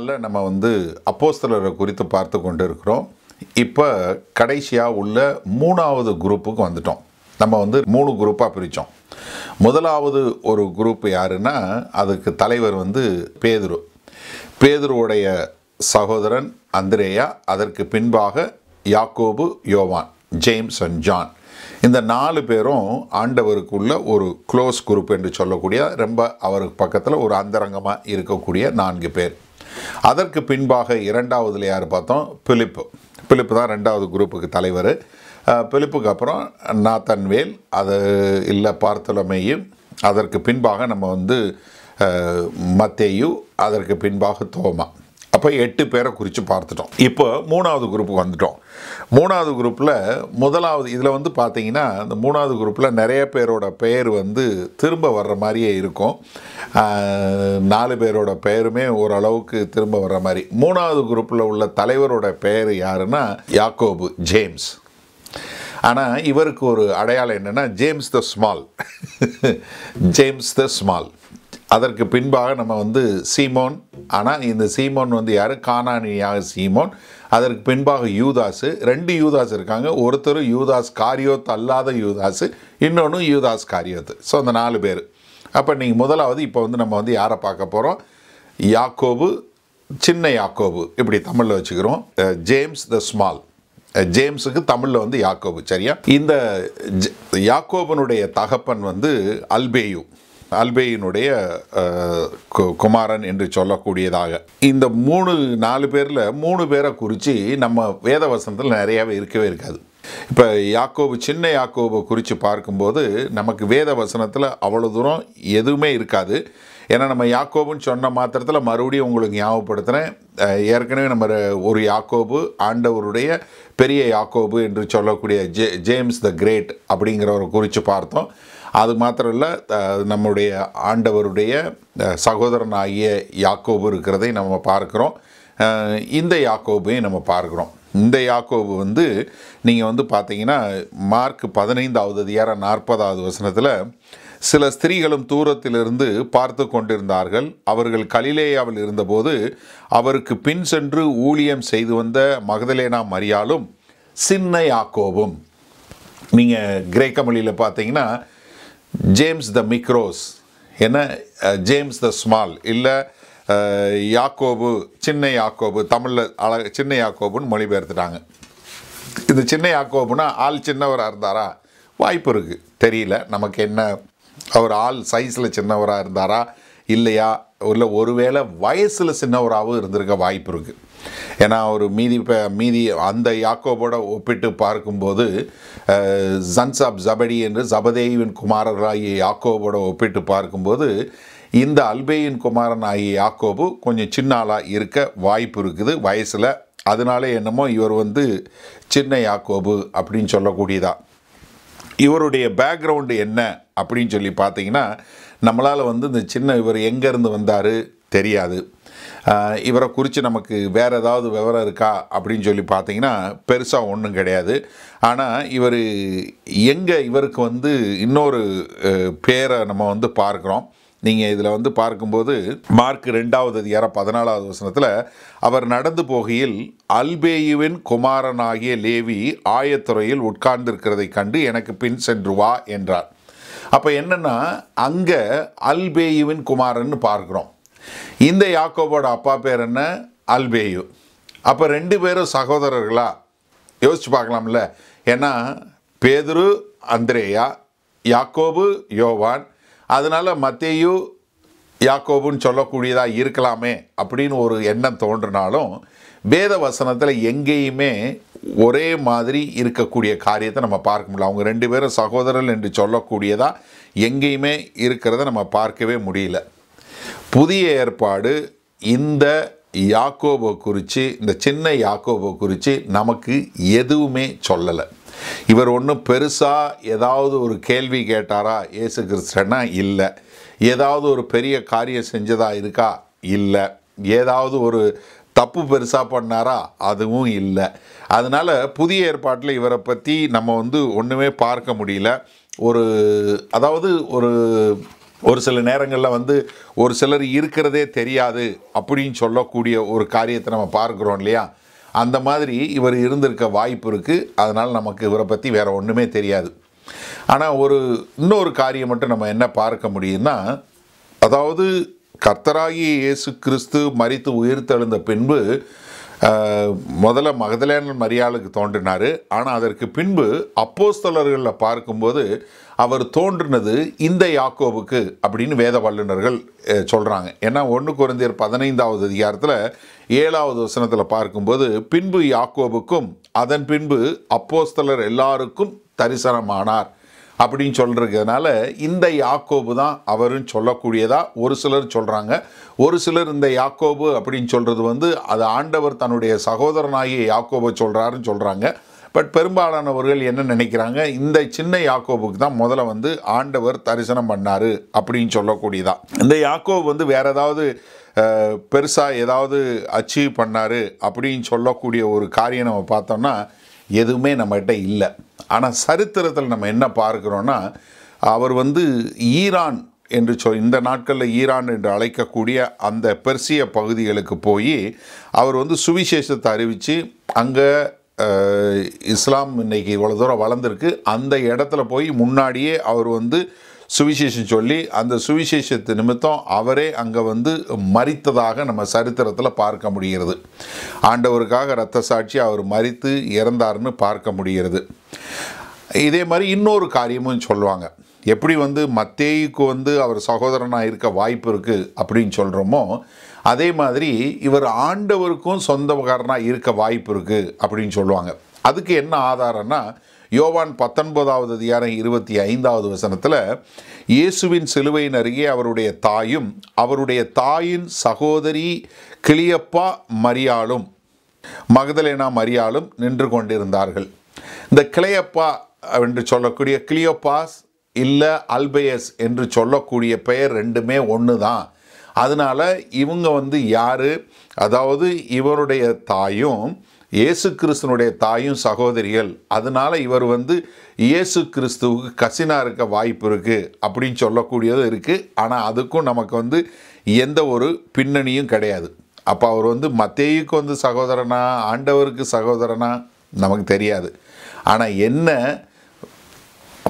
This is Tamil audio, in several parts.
நாளில் நம்ம வந்து அப்போஸ்தலரை குறித்து பார்த்து கொண்டு இருக்கிறோம் இப்போ கடைசியாக உள்ள மூணாவது குரூப்புக்கு வந்துட்டோம் நம்ம வந்து மூணு குரூப்பாக பிரித்தோம் முதலாவது ஒரு குரூப் யாருன்னா அதுக்கு தலைவர் வந்து பேதுரு பேதுருவுடைய சகோதரன் அந்திரேயா அதற்கு பின்பாக யாக்கோபு யோவான் ஜேம்ஸ் அண்ட் ஜான் இந்த நாலு பேரும் ஆண்டவருக்குள்ள ஒரு க்ளோஸ் குரூப் என்று சொல்லக்கூடிய ரொம்ப அவருக்கு பக்கத்தில் ஒரு அந்தரங்கமாக இருக்கக்கூடிய நான்கு பேர் அதற்கு பின்பாக இரண்டாவதுல யார் பார்த்தோம் பிலிப்பு பிலிப்பு தான் ரெண்டாவது குரூப்புக்கு தலைவர் பிலிப்புக்கு அப்புறம் நாத்தன்வேல் அது இல்லை பார்த்தலமையும் அதற்கு பின்பாக நம்ம வந்து மத்தேயு அதற்கு பின்பாக தோமா அப்போ எட்டு பேரை குறித்து பார்த்துட்டோம் இப்போ மூணாவது குரூப்புக்கு வந்துட்டோம் மூணாவது குரூப்பில் முதலாவது இதில் வந்து பார்த்தீங்கன்னா இந்த மூணாவது குரூப்பில் நிறைய பேரோட பெயர் வந்து திரும்ப வர்ற மாதிரியே இருக்கும் நாலு பேரோட பெயருமே ஓரளவுக்கு திரும்ப வர்ற மாதிரி மூணாவது குரூப்பில் உள்ள தலைவரோட பெயர் யாருன்னா யாக்கோபு ஜேம்ஸ் ஆனால் இவருக்கு ஒரு அடையாளம் என்னென்னா James the small James the small அதற்கு பின்பாக நம்ம வந்து சீமோன் ஆனால் இந்த சீமோன் வந்து யார் காணானியாக சீமோன் அதற்கு பின்பாக யூதாஸு ரெண்டு யூதாஸ் இருக்காங்க ஒருத்தர் யூதாஸ் காரியோத் அல்லாத யூதாஸு இன்னொன்று யூதாஸ் காரியோத்து ஸோ அந்த நாலு பேர் அப்போ நீங்கள் முதலாவது இப்போ வந்து நம்ம வந்து யாரை பார்க்க போகிறோம் யாக்கோபு சின்ன யாக்கோபு இப்படி தமிழில் வச்சுக்கிறோம் ஜேம்ஸ் த ஸ்மால் ஜேம்ஸுக்கு தமிழில் வந்து யாக்கோபு சரியா இந்த யாக்கோபனுடைய தகப்பன் வந்து அல்பேயு அல்பேயினுடைய குமாரன் என்று சொல்லக்கூடியதாக இந்த மூணு நாலு பேரில் மூணு பேரை குறித்து நம்ம வேத வசனத்தில் நிறையாவே இருக்கவே இருக்காது இப்போ யாக்கோபு சின்ன யாக்கோபை குறித்து பார்க்கும்போது நமக்கு வேத வசனத்தில் அவ்வளோ தூரம் எதுவுமே இருக்காது ஏன்னா நம்ம யாக்கோபுன்னு சொன்ன மாத்திரத்தில் மறுபடியும் உங்களுக்கு ஞாபகப்படுத்துகிறேன் ஏற்கனவே நம்ம ஒரு யாக்கோபு ஆண்டவருடைய பெரிய யாக்கோபு என்று சொல்லக்கூடிய ஜே ஜேம்ஸ் த கிரேட் அப்படிங்கிறவரை குறித்து பார்த்தோம் அது மாத்திரம் இல்லை நம்முடைய ஆண்டவருடைய சகோதரனாகிய யாக்கோபு இருக்கிறதை நம்ம பார்க்குறோம் இந்த யாக்கோபையும் நம்ம பார்க்குறோம் இந்த யாக்கோபு வந்து நீங்கள் வந்து பார்த்தீங்கன்னா மார்க் பதினைந்தாவது அதிகார நாற்பதாவது வசனத்தில் சில ஸ்திரீகளும் தூரத்திலிருந்து பார்த்து கொண்டிருந்தார்கள் அவர்கள் கலிலேயாவில் இருந்தபோது அவருக்கு பின் சென்று ஊழியம் செய்து வந்த மகதலேனா மரியாலும் சின்ன யாக்கோபும் நீங்கள் கிரேக்க மொழியில் பார்த்தீங்கன்னா ஜேம்ஸ் த மிக்ரோஸ் என்ன ஜேம்ஸ் த ஸ்மால் இல்லை யாக்கோபு சின்ன யாக்கோபு தமிழில் அழக சின்ன யாக்கோபுன்னு மொழிபெயர்த்துட்டாங்க இந்த சின்ன யாக்கோபுனா ஆள் சின்னவராக இருந்தாரா வாய்ப்பு இருக்குது தெரியல நமக்கு என்ன அவர் ஆள் சைஸில் சின்னவராக இருந்தாரா இல்லையா இல்லை ஒருவேளை வயசில் சின்னவராகவும் இருந்திருக்க வாய்ப்பு இருக்குது ஏன்னா அவர் மீதி மீதி அந்த யாக்கோபோட ஒப்பிட்டு பார்க்கும்போது ஜன்சாப் ஜபடி என்று ஜபதேவின் குமாரராகிய யாக்கோபோட ஒப்பிட்டு பார்க்கும்போது இந்த அல்பேயின் குமாரன் ஆகிய யாக்கோபு கொஞ்சம் சின்ன ஆளாக இருக்க வாய்ப்பு இருக்குது வயசில் அதனால என்னமோ இவர் வந்து சின்ன யாக்கோபு அப்படின்னு சொல்லக்கூடியதா இவருடைய பேக்ரவுண்டு என்ன அப்படின்னு சொல்லி பார்த்தீங்கன்னா நம்மளால் வந்து இந்த சின்ன இவர் எங்கேருந்து வந்தார் தெரியாது இவரை குறித்து நமக்கு வேறு ஏதாவது விவரம் இருக்கா அப்படின்னு சொல்லி பார்த்தீங்கன்னா பெருசாக ஒன்றும் கிடையாது ஆனால் இவர் எங்கே இவருக்கு வந்து இன்னொரு பேரை நம்ம வந்து பார்க்குறோம் நீங்கள் இதில் வந்து பார்க்கும்போது மார்க் ரெண்டாவது அதிகாரம் பதினாலாவது வசனத்தில் அவர் நடந்து போகையில் அல்பேயுவின் குமாரனாகிய லேவி ஆயத்துறையில் உட்கார்ந்திருக்கிறதை கண்டு எனக்கு பின் சென்று வா என்றார் அப்போ என்னென்னா அங்கே அல்பேயுவின் குமாரன்னு பார்க்குறோம் இந்த யாக்கோபோட அப்பா பேர் என்ன அல்பேயு அப்போ ரெண்டு பேரும் சகோதரர்களா யோசிச்சு பார்க்கலாம்ல ஏன்னா பேதுரு அந்திரேயா யாக்கோபு யோவான் அதனால் மத்தேயு யாக்கோபுன்னு சொல்லக்கூடியதாக இருக்கலாமே அப்படின்னு ஒரு எண்ணம் தோன்றினாலும் வேத வசனத்தில் எங்கேயுமே ஒரே மாதிரி இருக்கக்கூடிய காரியத்தை நம்ம பார்க்க முடியல அவங்க ரெண்டு பேரும் சகோதரர்கள் என்று சொல்லக்கூடியதாக எங்கேயுமே இருக்கிறத நம்ம பார்க்கவே முடியல புதிய ஏற்பாடு இந்த யாக்கோபை குறித்து இந்த சின்ன யாக்கோபை குறித்து நமக்கு எதுவுமே சொல்லலை இவர் ஒன்றும் பெருசாக ஏதாவது ஒரு கேள்வி கேட்டாரா ஏசு கிறிஸ்டனா இல்லை ஏதாவது ஒரு பெரிய காரியம் செஞ்சதா இருக்கா இல்லை ஏதாவது ஒரு தப்பு பெருசாக பண்ணாரா அதுவும் இல்லை அதனால் புதிய ஏற்பாட்டில் இவரை பற்றி நம்ம வந்து ஒன்றுமே பார்க்க முடியல ஒரு அதாவது ஒரு ஒரு சில நேரங்களில் வந்து ஒரு சிலர் இருக்கிறதே தெரியாது அப்படின்னு சொல்லக்கூடிய ஒரு காரியத்தை நம்ம பார்க்குறோம் இல்லையா அந்த மாதிரி இவர் இருந்திருக்க வாய்ப்பு இருக்குது அதனால் நமக்கு இவரை பற்றி வேறு ஒன்றுமே தெரியாது ஆனால் ஒரு இன்னொரு காரியம் மட்டும் நம்ம என்ன பார்க்க முடியும்னா அதாவது கர்த்தராகி இயேசு கிறிஸ்து மறித்து உயிர்த்தெழுந்த பின்பு முதல்ல மகதலேனன் மரியாளுக்கு தோன்றினார் ஆனால் அதற்கு பின்பு அப்போஸ்தலர்களில் பார்க்கும்போது அவர் தோன்றினது இந்த யாக்கோவுக்கு அப்படின்னு வேத வல்லுநர்கள் சொல்கிறாங்க ஏன்னா ஒன்று குறைந்தர் பதினைந்தாவது அதிகாரத்தில் ஏழாவது வசனத்தில் பார்க்கும்போது பின்பு யாக்கோவுக்கும் அதன் பின்பு அப்போஸ்தலர் எல்லாருக்கும் தரிசனமானார் அப்படின்னு சொல்கிறதுனால இந்த யாக்கோபு தான் அவரும் சொல்லக்கூடியதாக ஒரு சிலர் சொல்கிறாங்க ஒரு சிலர் இந்த யாக்கோபு அப்படின்னு சொல்கிறது வந்து அது ஆண்டவர் தன்னுடைய சகோதரனாகிய யாக்கோபை சொல்கிறாருன்னு சொல்கிறாங்க பட் பெரும்பாலானவர்கள் என்ன நினைக்கிறாங்க இந்த சின்ன யாக்கோபுக்கு தான் முதல்ல வந்து ஆண்டவர் தரிசனம் பண்ணார் அப்படின்னு சொல்லக்கூடியதா இந்த யாக்கோபு வந்து வேறு ஏதாவது பெருசாக ஏதாவது அச்சீவ் பண்ணார் அப்படின்னு சொல்லக்கூடிய ஒரு காரியம் நம்ம பார்த்தோம்னா எதுவுமே நம்மகிட்ட இல்லை ஆனால் சரித்திரத்தில் நம்ம என்ன பார்க்குறோன்னா அவர் வந்து ஈரான் என்று சொல் இந்த நாட்களில் ஈரான் என்று அழைக்கக்கூடிய அந்த பெர்சிய பகுதிகளுக்கு போய் அவர் வந்து சுவிசேஷத்தை அறிவித்து அங்கே இஸ்லாம் இன்றைக்கி இவ்வளோ தூரம் வளர்ந்துருக்கு அந்த இடத்துல போய் முன்னாடியே அவர் வந்து சுவிசேஷம் சொல்லி அந்த சுவிசேஷத்து நிமித்தம் அவரே அங்கே வந்து மறித்ததாக நம்ம சரித்திரத்தில் பார்க்க முடிகிறது ஆண்டவருக்காக இரத்த சாட்சி அவர் மறித்து இறந்தார்னு பார்க்க முடிகிறது இதே மாதிரி இன்னொரு காரியமும் சொல்லுவாங்க எப்படி வந்து மத்தேயுக்கு வந்து அவர் சகோதரனாக இருக்க வாய்ப்பு இருக்குது அப்படின்னு சொல்கிறோமோ அதே மாதிரி இவர் ஆண்டவருக்கும் சொந்தக்காரனாக இருக்க வாய்ப்பு இருக்குது அப்படின்னு சொல்லுவாங்க அதுக்கு என்ன ஆதாரம்னா யோவான் பத்தொன்பதாவது அதிகாரம் இருபத்தி ஐந்தாவது வசனத்தில் இயேசுவின் சிலுவையின் அருகே அவருடைய தாயும் அவருடைய தாயின் சகோதரி கிளியப்பா மரியாளும் மகதலேனா மரியாளும் நின்று கொண்டிருந்தார்கள் இந்த கிளையப்பா என்று சொல்லக்கூடிய கிளியப்பாஸ் இல்லை அல்பயஸ் என்று சொல்லக்கூடிய பெயர் ரெண்டுமே ஒன்று தான் அதனால் இவங்க வந்து யார் அதாவது இவருடைய தாயும் இயேசு கிறிஸ்தனுடைய தாயும் சகோதரிகள் அதனால் இவர் வந்து இயேசு கிறிஸ்துவுக்கு கசினாக இருக்க வாய்ப்பு இருக்குது அப்படின்னு சொல்லக்கூடியதும் இருக்குது ஆனால் அதுக்கும் நமக்கு வந்து எந்த ஒரு பின்னணியும் கிடையாது அப்போ அவர் வந்து மத்தேயுக்கு வந்து சகோதரனா ஆண்டவருக்கு சகோதரனா நமக்கு தெரியாது ஆனால் என்ன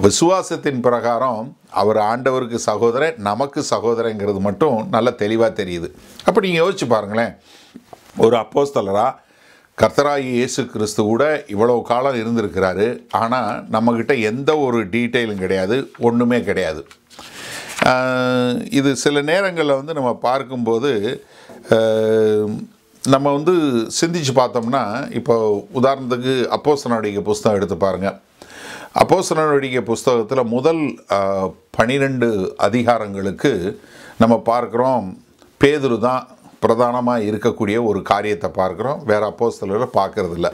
விசுவாசத்தின் பிரகாரம் அவர் ஆண்டவருக்கு சகோதரன் நமக்கு சகோதரங்கிறது மட்டும் நல்ல தெளிவாக தெரியுது அப்போ நீங்கள் யோசிச்சு பாருங்களேன் ஒரு அப்போஸ்தலராக கர்த்தராகி இயேசு கிறிஸ்து கூட இவ்வளோ காலம் இருந்திருக்கிறாரு ஆனால் நம்மக்கிட்ட எந்த ஒரு டீட்டெயிலும் கிடையாது ஒன்றுமே கிடையாது இது சில நேரங்களில் வந்து நம்ம பார்க்கும்போது நம்ம வந்து சிந்திச்சு பார்த்தோம்னா இப்போ உதாரணத்துக்கு அப்போஸ் நடிகை புஸ்தகம் எடுத்து பாருங்கள் அப்போஸ் நடிகை புஸ்தகத்தில் முதல் பனிரெண்டு அதிகாரங்களுக்கு நம்ம பார்க்குறோம் பேதுரு தான் பிரதானமாக இருக்கக்கூடிய ஒரு காரியத்தை பார்க்குறோம் வேறு அப்போஸ்தலரில் பார்க்கறதில்ல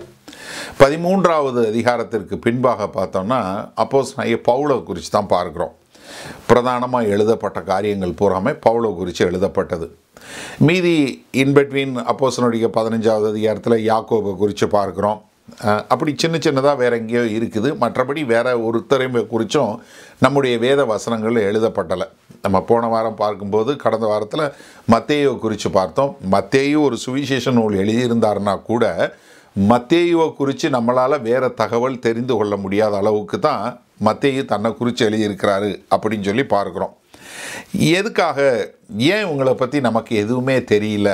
பதிமூன்றாவது அதிகாரத்திற்கு பின்பாக பார்த்தோம்னா அப்போ நாய பவுளை குறித்து தான் பார்க்குறோம் பிரதானமாக எழுதப்பட்ட காரியங்கள் பூராமே பவுளை குறித்து எழுதப்பட்டது மீதி இன்பெட்வீன் அப்போசனுடைய பதினஞ்சாவது அதிகாரத்தில் யாக்கோபை குறித்து பார்க்குறோம் அப்படி சின்ன சின்னதாக வேறு எங்கேயோ இருக்குது மற்றபடி வேறு ஒருத்தரையும் குறித்தும் நம்முடைய வேத வசனங்கள் எழுதப்பட்டலை நம்ம போன வாரம் பார்க்கும்போது கடந்த வாரத்தில் மத்தேயோ குறித்து பார்த்தோம் மத்தேயோ ஒரு சுவிசேஷ நூல் எழுதியிருந்தாருன்னா கூட மத்தேயோ குறித்து நம்மளால் வேறு தகவல் தெரிந்து கொள்ள முடியாத அளவுக்கு தான் மத்தேயு தன்னை குறித்து எழுதியிருக்கிறாரு அப்படின்னு சொல்லி பார்க்குறோம் எதுக்காக ஏன் இவங்களை பற்றி நமக்கு எதுவுமே தெரியல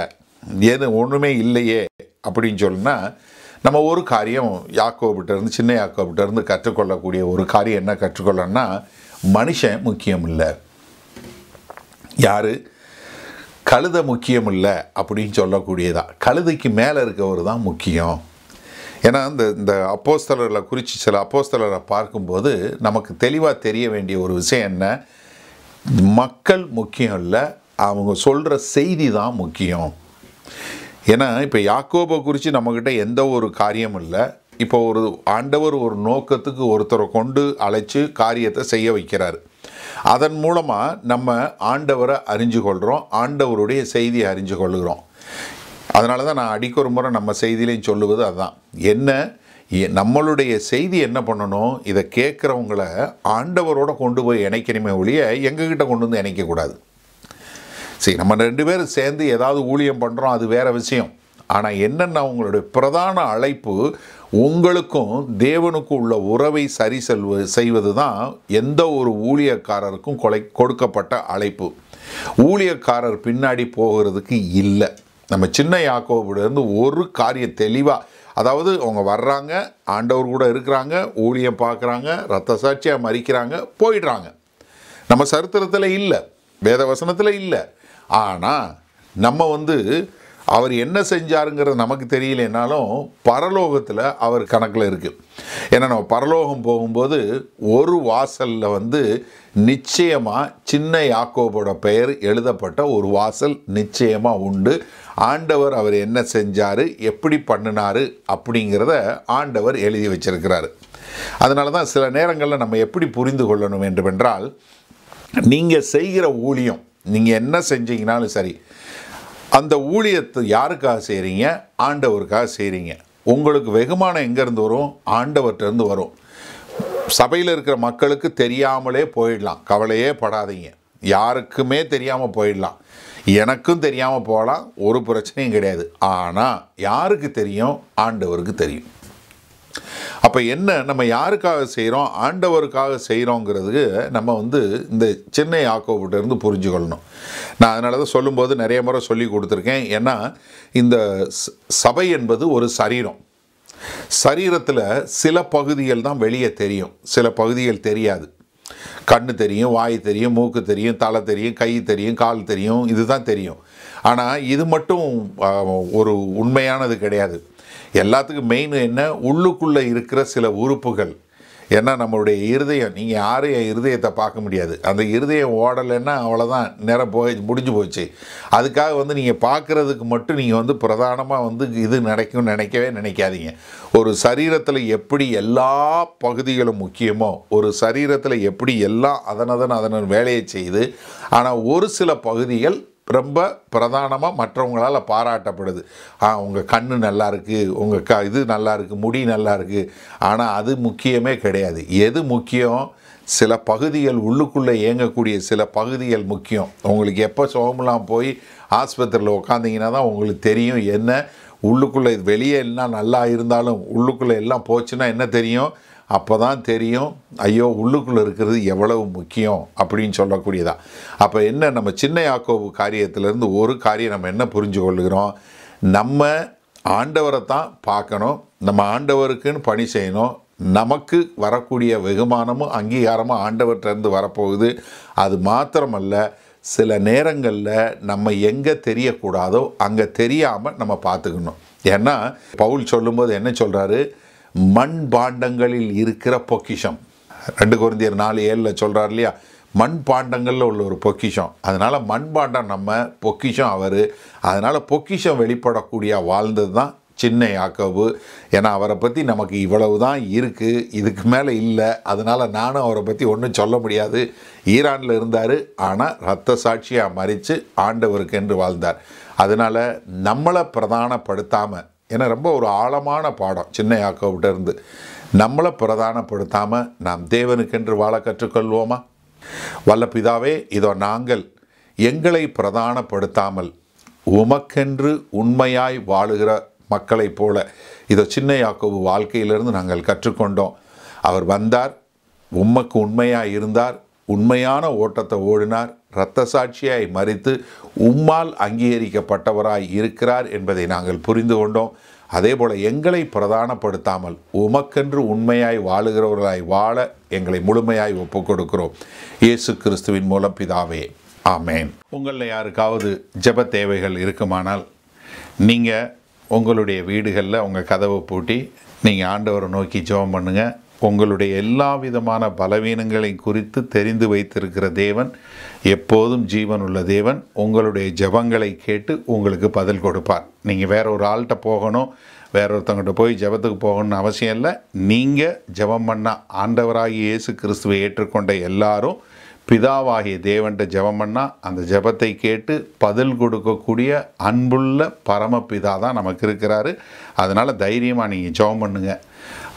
எது ஒன்றுமே இல்லையே அப்படின்னு சொன்னால் நம்ம ஒரு காரியம் யாக்கோபிட்டேருந்து சின்ன யாக்கோபிட்டேருந்து கற்றுக்கொள்ளக்கூடிய ஒரு காரியம் என்ன கற்றுக்கொள்ளன்னா மனுஷன் முக்கியம் இல்லை யார் கழுதை முக்கியம் இல்லை அப்படின்னு சொல்லக்கூடியதா கழுதைக்கு மேலே இருக்கவர் தான் முக்கியம் ஏன்னா இந்த இந்த அப்போஸ்தலரில் குறித்து சில அப்போஸ்தலரை பார்க்கும்போது நமக்கு தெளிவாக தெரிய வேண்டிய ஒரு விஷயம் என்ன மக்கள் முக்கியம் இல்லை அவங்க சொல்கிற செய்தி தான் முக்கியம் ஏன்னா இப்போ யாக்கோபை குறித்து நம்மக்கிட்ட எந்த ஒரு காரியமும் இல்லை இப்போ ஒரு ஆண்டவர் ஒரு நோக்கத்துக்கு ஒருத்தரை கொண்டு அழைச்சி காரியத்தை செய்ய வைக்கிறார் அதன் மூலமாக நம்ம ஆண்டவரை அறிஞ்சு கொள்கிறோம் ஆண்டவருடைய செய்தியை அறிஞ்சு கொள்கிறோம் அதனால தான் நான் அடிக்கொரு முறை நம்ம செய்தியிலையும் சொல்லுவது அதுதான் என்ன நம்மளுடைய செய்தி என்ன பண்ணணும் இதை கேட்குறவங்கள ஆண்டவரோட கொண்டு போய் இணைக்கணுமே ஒழிய எங்ககிட்ட கொண்டு வந்து இணைக்கக்கூடாது சரி நம்ம ரெண்டு பேரும் சேர்ந்து ஏதாவது ஊழியம் பண்ணுறோம் அது வேறு விஷயம் ஆனால் என்னென்னா உங்களுடைய பிரதான அழைப்பு உங்களுக்கும் தேவனுக்கும் உள்ள உறவை சரி செல்வ செய்வது தான் எந்த ஒரு ஊழியக்காரருக்கும் கொலை கொடுக்கப்பட்ட அழைப்பு ஊழியக்காரர் பின்னாடி போகிறதுக்கு இல்லை நம்ம சின்ன யாக்கோவிடருந்து ஒரு காரியம் தெளிவாக அதாவது அவங்க வர்றாங்க ஆண்டவர் கூட இருக்கிறாங்க ஊழியம் பார்க்குறாங்க ரத்த சாட்சியாக மறிக்கிறாங்க போயிடுறாங்க நம்ம சரித்திரத்தில் இல்லை வேத வசனத்தில் இல்லை ஆனால் நம்ம வந்து அவர் என்ன செஞ்சாருங்கிறது நமக்கு தெரியலனாலும் பரலோகத்தில் அவர் கணக்கில் இருக்குது ஏன்னா நம்ம பரலோகம் போகும்போது ஒரு வாசலில் வந்து நிச்சயமாக சின்ன யாக்கோபோட பெயர் எழுதப்பட்ட ஒரு வாசல் நிச்சயமாக உண்டு ஆண்டவர் அவர் என்ன செஞ்சார் எப்படி பண்ணினார் அப்படிங்கிறத ஆண்டவர் எழுதி வச்சிருக்கிறார் அதனால தான் சில நேரங்களில் நம்ம எப்படி புரிந்து கொள்ளணும் வேண்டுமென்றால் நீங்கள் செய்கிற ஊழியம் நீங்கள் என்ன செஞ்சீங்கனாலும் சரி அந்த ஊழியத்தை யாருக்காக செய்கிறீங்க ஆண்டவருக்காக செய்கிறீங்க உங்களுக்கு வெகுமானம் எங்கேருந்து வரும் ஆண்டவர்கிட்டருந்து வரும் சபையில் இருக்கிற மக்களுக்கு தெரியாமலே போயிடலாம் கவலையே படாதீங்க யாருக்குமே தெரியாமல் போயிடலாம் எனக்கும் தெரியாமல் போகலாம் ஒரு பிரச்சனையும் கிடையாது ஆனால் யாருக்கு தெரியும் ஆண்டவருக்கு தெரியும் அப்போ என்ன நம்ம யாருக்காக செய்கிறோம் ஆண்டவருக்காக செய்கிறோங்கிறதுக்கு நம்ம வந்து இந்த சின்ன யாக்கோபிட்டேருந்து புரிஞ்சுக்கொள்ளணும் நான் அதனால தான் சொல்லும்போது நிறைய முறை சொல்லி கொடுத்துருக்கேன் ஏன்னா இந்த சபை என்பது ஒரு சரீரம் சரீரத்தில் சில பகுதிகள் தான் வெளியே தெரியும் சில பகுதிகள் தெரியாது கண்ணு தெரியும் வாய் தெரியும் மூக்கு தெரியும் தலை தெரியும் கை தெரியும் கால் தெரியும் இதுதான் தெரியும் ஆனால் இது மட்டும் ஒரு உண்மையானது கிடையாது எல்லாத்துக்கும் மெயின் என்ன உள்ளுக்குள்ளே இருக்கிற சில உறுப்புகள் ஏன்னா நம்மளுடைய இருதயம் நீங்கள் யாரும் என் இருதயத்தை பார்க்க முடியாது அந்த இருதயம் ஓடலைன்னா அவ்வளோதான் நேரம் போய் முடிஞ்சு போச்சு அதுக்காக வந்து நீங்கள் பார்க்குறதுக்கு மட்டும் நீங்கள் வந்து பிரதானமாக வந்து இது நினைக்கும் நினைக்கவே நினைக்காதீங்க ஒரு சரீரத்தில் எப்படி எல்லா பகுதிகளும் முக்கியமோ ஒரு சரீரத்தில் எப்படி எல்லாம் அதனதன் அதனன் வேலையை செய்து ஆனால் ஒரு சில பகுதிகள் ரொம்ப பிரதானமாக மற்றவங்களால் பாராட்டப்படுது ஆ உங்கள் கண் நல்லா இருக்குது உங்கள் க இது நல்லா இருக்குது முடி நல்லா இருக்குது ஆனால் அது முக்கியமே கிடையாது எது முக்கியம் சில பகுதிகள் உள்ளுக்குள்ளே இயங்கக்கூடிய சில பகுதிகள் முக்கியம் உங்களுக்கு எப்போ சோமெல்லாம் போய் ஆஸ்பத்திரியில் உட்காந்திங்கன்னா தான் உங்களுக்கு தெரியும் என்ன உள்ளுக்குள்ளே வெளியே எல்லாம் நல்லா இருந்தாலும் உள்ளுக்குள்ளே எல்லாம் போச்சுன்னா என்ன தெரியும் அப்போ தான் தெரியும் ஐயோ உள்ளுக்குள்ளே இருக்கிறது எவ்வளவு முக்கியம் அப்படின்னு சொல்லக்கூடியதா அப்போ என்ன நம்ம சின்ன யாக்கோவு காரியத்திலேருந்து ஒரு காரியம் நம்ம என்ன புரிஞ்சு கொள்கிறோம் நம்ம ஆண்டவரை தான் பார்க்கணும் நம்ம ஆண்டவருக்குன்னு பணி செய்யணும் நமக்கு வரக்கூடிய வெகுமானமும் அங்கீகாரமும் ஆண்டவர்கிட்டருந்து வரப்போகுது அது மாத்திரமல்ல சில நேரங்களில் நம்ம எங்கே தெரியக்கூடாதோ அங்கே தெரியாமல் நம்ம பார்த்துக்கணும் ஏன்னா பவுல் சொல்லும்போது என்ன சொல்கிறாரு மண் பாண்டங்களில் இருக்கிற பொக்கிஷம் ரெண்டு குழந்தையர் நாலு ஏழில் சொல்கிறார் இல்லையா மண்பாண்டங்களில் உள்ள ஒரு பொக்கிஷம் அதனால் மண்பாண்டம் நம்ம பொக்கிஷம் அவர் அதனால் பொக்கிஷம் வெளிப்படக்கூடிய வாழ்ந்தது தான் சின்ன யாக்கவு ஏன்னா அவரை பற்றி நமக்கு இவ்வளவு தான் இருக்குது இதுக்கு மேலே இல்லை அதனால் நானும் அவரை பற்றி ஒன்றும் சொல்ல முடியாது ஈரானில் இருந்தார் ஆனால் ரத்த சாட்சியாக மறித்து ஆண்டவருக்கு என்று வாழ்ந்தார் அதனால் நம்மளை பிரதானப்படுத்தாமல் ஏன்னா ரொம்ப ஒரு ஆழமான பாடம் சின்ன யாக்கோவிட்ட இருந்து நம்மளை பிரதானப்படுத்தாமல் நாம் தேவனுக்கென்று வாழ கற்றுக்கொள்வோமா வல்ல பிதாவே இதோ நாங்கள் எங்களை பிரதானப்படுத்தாமல் உமக்கென்று உண்மையாய் வாழுகிற மக்களைப் போல இதோ சின்ன யாக்கோவு வாழ்க்கையிலிருந்து நாங்கள் கற்றுக்கொண்டோம் அவர் வந்தார் உம்மக்கு உண்மையாக இருந்தார் உண்மையான ஓட்டத்தை ஓடினார் இரத்த சாட்சியாய் மறித்து உம்மால் அங்கீகரிக்கப்பட்டவராய் இருக்கிறார் என்பதை நாங்கள் புரிந்து கொண்டோம் அதே போல் எங்களை பிரதானப்படுத்தாமல் உமக்கென்று உண்மையாய் வாழுகிறவர்களாய் வாழ எங்களை முழுமையாய் ஒப்புக்கொடுக்கிறோம் கொடுக்கிறோம் இயேசு கிறிஸ்துவின் மூலம் பிதாவே ஆமேன் உங்களில் யாருக்காவது ஜப தேவைகள் இருக்குமானால் நீங்கள் உங்களுடைய வீடுகளில் உங்கள் கதவை பூட்டி நீங்கள் ஆண்டவரை நோக்கி ஜெபம் பண்ணுங்கள் உங்களுடைய எல்லா விதமான பலவீனங்களை குறித்து தெரிந்து வைத்திருக்கிற தேவன் எப்போதும் ஜீவன் உள்ள தேவன் உங்களுடைய ஜபங்களை கேட்டு உங்களுக்கு பதில் கொடுப்பார் நீங்கள் வேற ஒரு ஆள்கிட்ட போகணும் வேற ஒருத்தவங்கிட்ட போய் ஜபத்துக்கு போகணும்னு அவசியம் இல்லை நீங்கள் ஜபம் பண்ண ஆண்டவராகி இயேசு கிறிஸ்துவை ஏற்றுக்கொண்ட எல்லாரும் பிதாவாகிய தேவன்ட ஜபம் பண்ணால் அந்த ஜபத்தை கேட்டு பதில் கொடுக்கக்கூடிய அன்புள்ள பரமபிதா தான் நமக்கு இருக்கிறாரு அதனால் தைரியமாக நீங்கள் ஜபம் பண்ணுங்கள்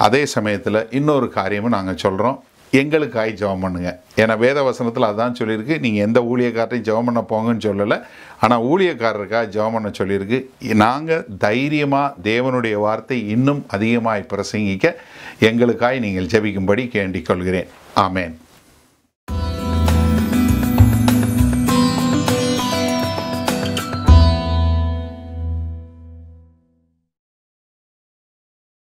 அதே சமயத்தில் இன்னொரு காரியமும் நாங்கள் சொல்கிறோம் எங்களுக்காய் ஜெபம் பண்ணுங்கள் ஏன்னா வேத வசனத்தில் அதான் சொல்லியிருக்கு நீங்கள் எந்த ஊழியக்காரரையும் ஜெபம் பண்ண போங்கன்னு சொல்லலை ஆனால் ஊழியக்காரருக்காக ஜெபம் பண்ண சொல்லியிருக்கு நாங்கள் தைரியமாக தேவனுடைய வார்த்தை இன்னும் அதிகமாக பிரசங்கிக்க எங்களுக்காய் நீங்கள் ஜெபிக்கும்படி கேண்டிக் கொள்கிறேன் ஆமேன்